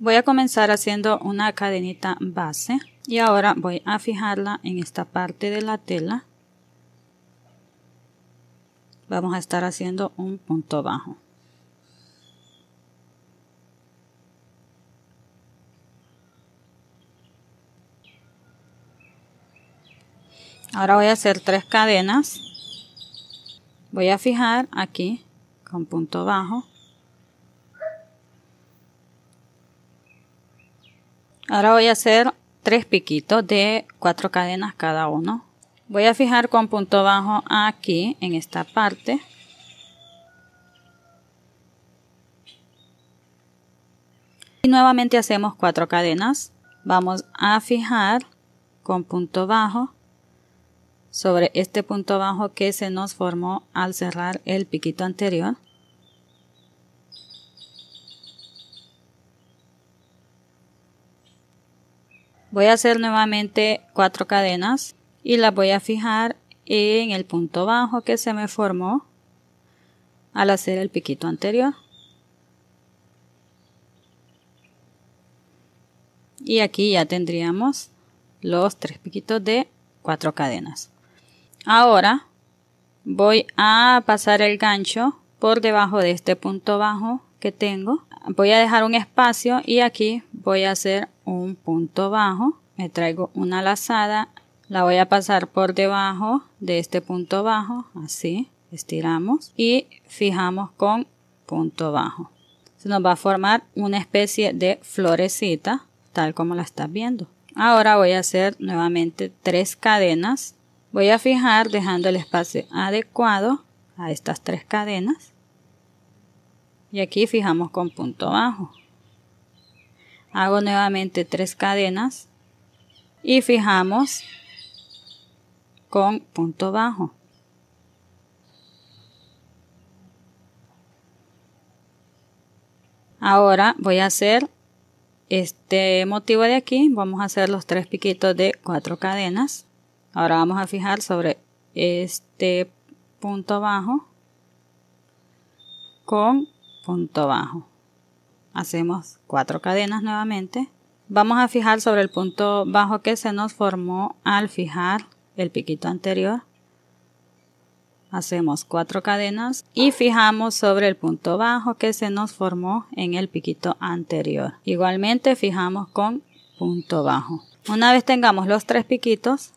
Voy a comenzar haciendo una cadenita base y ahora voy a fijarla en esta parte de la tela. Vamos a estar haciendo un punto bajo. Ahora voy a hacer tres cadenas. Voy a fijar aquí con punto bajo Ahora voy a hacer tres piquitos de cuatro cadenas cada uno. Voy a fijar con punto bajo aquí en esta parte. Y nuevamente hacemos cuatro cadenas. Vamos a fijar con punto bajo sobre este punto bajo que se nos formó al cerrar el piquito anterior. Voy a hacer nuevamente cuatro cadenas y las voy a fijar en el punto bajo que se me formó al hacer el piquito anterior. Y aquí ya tendríamos los tres piquitos de cuatro cadenas. Ahora voy a pasar el gancho por debajo de este punto bajo que tengo. Voy a dejar un espacio y aquí voy a hacer un punto bajo me traigo una lazada la voy a pasar por debajo de este punto bajo así estiramos y fijamos con punto bajo se nos va a formar una especie de florecita tal como la estás viendo ahora voy a hacer nuevamente tres cadenas voy a fijar dejando el espacio adecuado a estas tres cadenas y aquí fijamos con punto bajo hago nuevamente tres cadenas y fijamos con punto bajo ahora voy a hacer este motivo de aquí vamos a hacer los tres piquitos de cuatro cadenas ahora vamos a fijar sobre este punto bajo con punto bajo hacemos cuatro cadenas nuevamente. Vamos a fijar sobre el punto bajo que se nos formó al fijar el piquito anterior. Hacemos cuatro cadenas y fijamos sobre el punto bajo que se nos formó en el piquito anterior. Igualmente fijamos con punto bajo. Una vez tengamos los tres piquitos,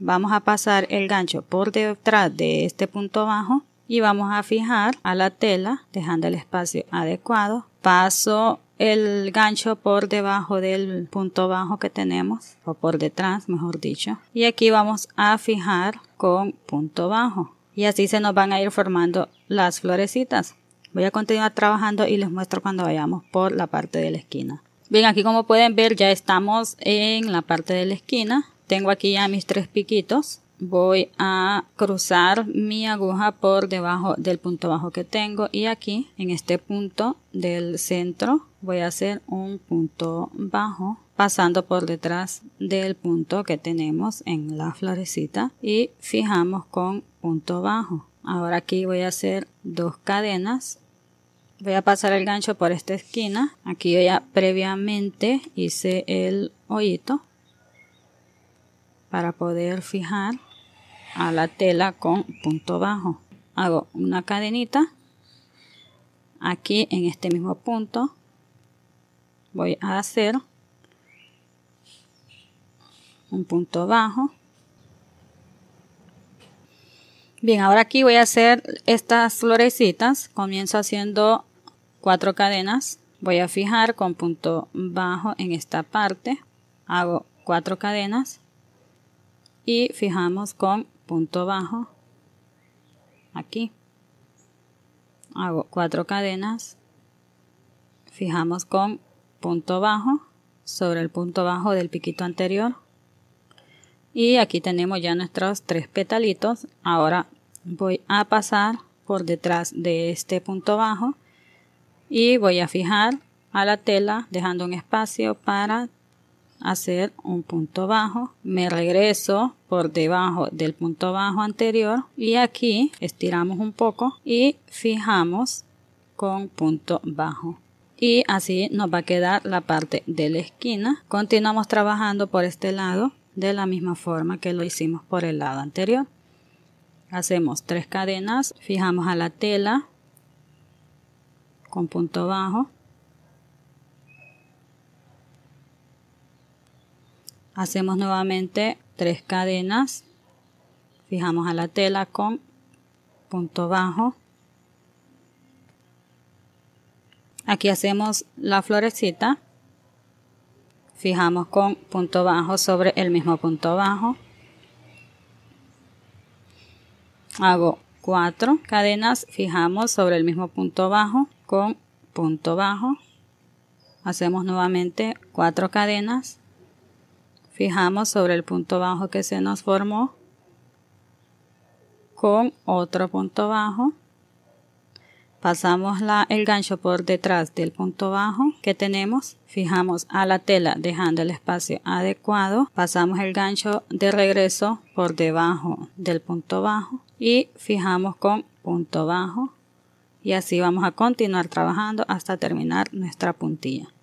vamos a pasar el gancho por detrás de este punto bajo y vamos a fijar a la tela dejando el espacio adecuado. Paso el gancho por debajo del punto bajo que tenemos o por detrás mejor dicho y aquí vamos a fijar con punto bajo y así se nos van a ir formando las florecitas voy a continuar trabajando y les muestro cuando vayamos por la parte de la esquina bien aquí como pueden ver ya estamos en la parte de la esquina tengo aquí ya mis tres piquitos voy a cruzar mi aguja por debajo del punto bajo que tengo y aquí en este punto del centro voy a hacer un punto bajo pasando por detrás del punto que tenemos en la florecita y fijamos con punto bajo ahora aquí voy a hacer dos cadenas voy a pasar el gancho por esta esquina aquí yo ya previamente hice el hoyito para poder fijar a la tela con punto bajo hago una cadenita aquí en este mismo punto voy a hacer un punto bajo bien ahora aquí voy a hacer estas florecitas comienzo haciendo cuatro cadenas voy a fijar con punto bajo en esta parte hago cuatro cadenas y fijamos con punto bajo aquí hago cuatro cadenas fijamos con punto bajo sobre el punto bajo del piquito anterior y aquí tenemos ya nuestros tres petalitos ahora voy a pasar por detrás de este punto bajo y voy a fijar a la tela dejando un espacio para hacer un punto bajo, me regreso por debajo del punto bajo anterior y aquí estiramos un poco y fijamos con punto bajo y así nos va a quedar la parte de la esquina continuamos trabajando por este lado de la misma forma que lo hicimos por el lado anterior hacemos tres cadenas fijamos a la tela con punto bajo hacemos nuevamente tres cadenas fijamos a la tela con punto bajo aquí hacemos la florecita fijamos con punto bajo sobre el mismo punto bajo hago cuatro cadenas fijamos sobre el mismo punto bajo con punto bajo hacemos nuevamente cuatro cadenas fijamos sobre el punto bajo que se nos formó con otro punto bajo pasamos la, el gancho por detrás del punto bajo que tenemos, fijamos a la tela dejando el espacio adecuado, pasamos el gancho de regreso por debajo del punto bajo y fijamos con punto bajo y así vamos a continuar trabajando hasta terminar nuestra puntilla.